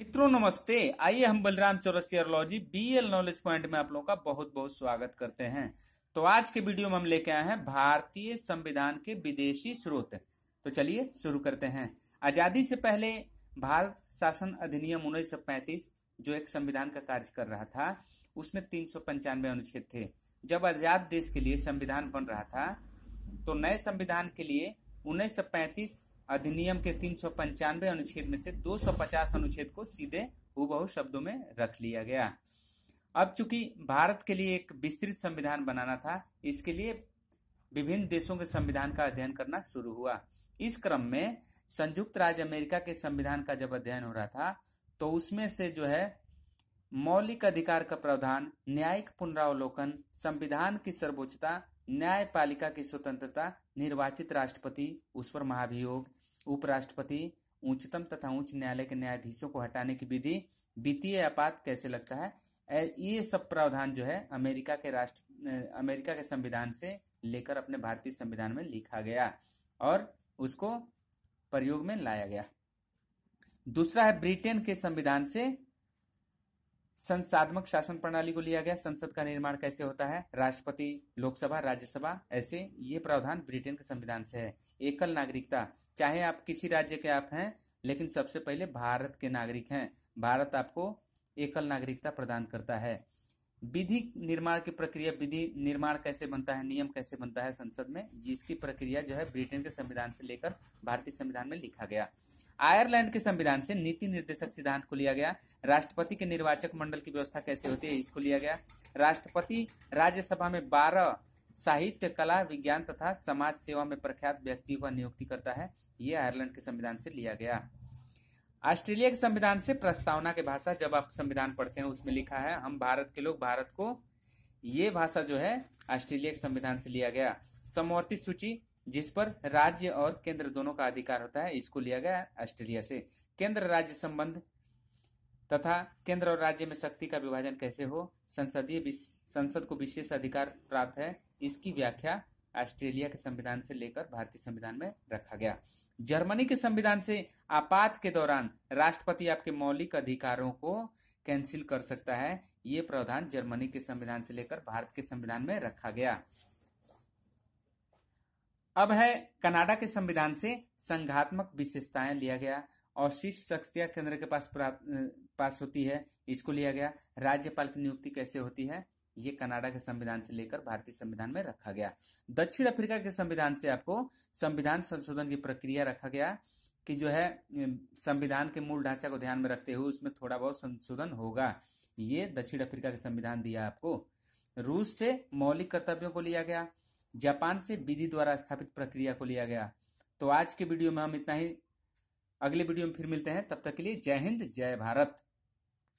मित्रों नमस्ते आइए हम Balram Chaurasia BL knowledge point में आप लोगों का बहुत बहुत स्वागत करते हैं तो आज के वीडियो में हम लेके आए हैं भारतीय संविधान के विदेशी स्रोत तो चलिए शुरू करते हैं आजादी से पहले भारत शासन अधिनियम उन्नीस जो एक संविधान का कार्य कर रहा था उसमें तीन अनुच्छेद थे जब आजाद देश के लिए संविधान बन रहा था तो नए संविधान के लिए उन्नीस अधिनियम के तीन सौ पंचानवे अनुच्छेद में से पचास अनुच्छेद को सीधे हूबहू शब्दों में रख लिया गया अब चूंकि भारत के लिए एक विस्तृत संविधान बनाना था इसके लिए विभिन्न देशों के संविधान का अध्ययन करना शुरू हुआ इस क्रम में संयुक्त राज्य अमेरिका के संविधान का जब अध्ययन हो रहा था तो उसमें से जो है मौलिक अधिकार का प्रावधान न्यायिक पुनरावलोकन संविधान की सर्वोच्चता न्यायपालिका की स्वतंत्रता निर्वाचित राष्ट्रपति उस पर महाभियोग उपराष्ट्रपति उच्चतम तथा उच्च न्यायालय के न्यायाधीशों को हटाने की विधि वित्तीय आपात कैसे लगता है ये सब प्रावधान जो है अमेरिका के राष्ट्र अमेरिका के संविधान से लेकर अपने भारतीय संविधान में लिखा गया और उसको प्रयोग में लाया गया दूसरा है ब्रिटेन के संविधान से संसात्मक शासन प्रणाली को लिया गया संसद का निर्माण कैसे होता है राष्ट्रपति लोकसभा राज्यसभा ऐसे ये प्रावधान ब्रिटेन के संविधान से है एकल नागरिकता चाहे आप किसी राज्य के आप हैं लेकिन सबसे पहले भारत के नागरिक हैं भारत आपको एकल नागरिकता प्रदान करता है विधि निर्माण की प्रक्रिया विधि निर्माण कैसे बनता है नियम कैसे बनता है संसद में जिसकी प्रक्रिया जो है ब्रिटेन के संविधान से लेकर भारतीय संविधान में लिखा गया आयरलैंड के संविधान से नीति निर्देशक सिद्धांत को लिया गया राष्ट्रपति के निर्वाचक मंडल की व्यवस्था कैसे होती है इसको लिया गया राष्ट्रपति राज्यसभा में बारह साहित्य कला विज्ञान तथा समाज सेवा में प्रख्यात व्यक्ति का नियुक्ति करता है ये आयरलैंड के संविधान से लिया गया ऑस्ट्रेलिया के संविधान से प्रस्तावना के भाषा जब आप संविधान पढ़ते हैं उसमें लिखा है हम भारत के लोग भारत को ये भाषा जो है ऑस्ट्रेलिया के संविधान से लिया गया समवर्ती सूची जिस पर राज्य और केंद्र दोनों का अधिकार होता है इसको लिया गया ऑस्ट्रेलिया से केंद्र राज्य संबंध तथा केंद्र और राज्य में शक्ति का विभाजन कैसे हो संसदीय संसद को विशेष अधिकार प्राप्त है इसकी व्याख्या ऑस्ट्रेलिया के संविधान से लेकर भारतीय संविधान में रखा गया जर्मनी के संविधान से आपात के दौरान राष्ट्रपति आपके मौलिक अधिकारों को कैंसिल कर सकता है ये प्रावधान जर्मनी के संविधान से लेकर भारत के संविधान में रखा गया अब है कनाडा के संविधान से संघात्मक विशेषताएं लिया गया और शीर्ष शक्तियां केंद्र के पास प्राप्त पास होती है इसको लिया गया राज्यपाल की नियुक्ति कैसे होती है ये कनाडा के संविधान से लेकर भारतीय संविधान में रखा गया दक्षिण अफ्रीका के संविधान से आपको संविधान संशोधन की प्रक्रिया रखा गया कि जो है संविधान के मूल ढांचा को ध्यान में रखते हुए उसमें थोड़ा बहुत संशोधन होगा ये दक्षिण अफ्रीका के संविधान दिया आपको रूस से मौलिक कर्तव्यों को लिया गया जापान से विधि द्वारा स्थापित प्रक्रिया को लिया गया तो आज के वीडियो में हम इतना ही अगले वीडियो में फिर मिलते हैं तब तक के लिए जय हिंद जय भारत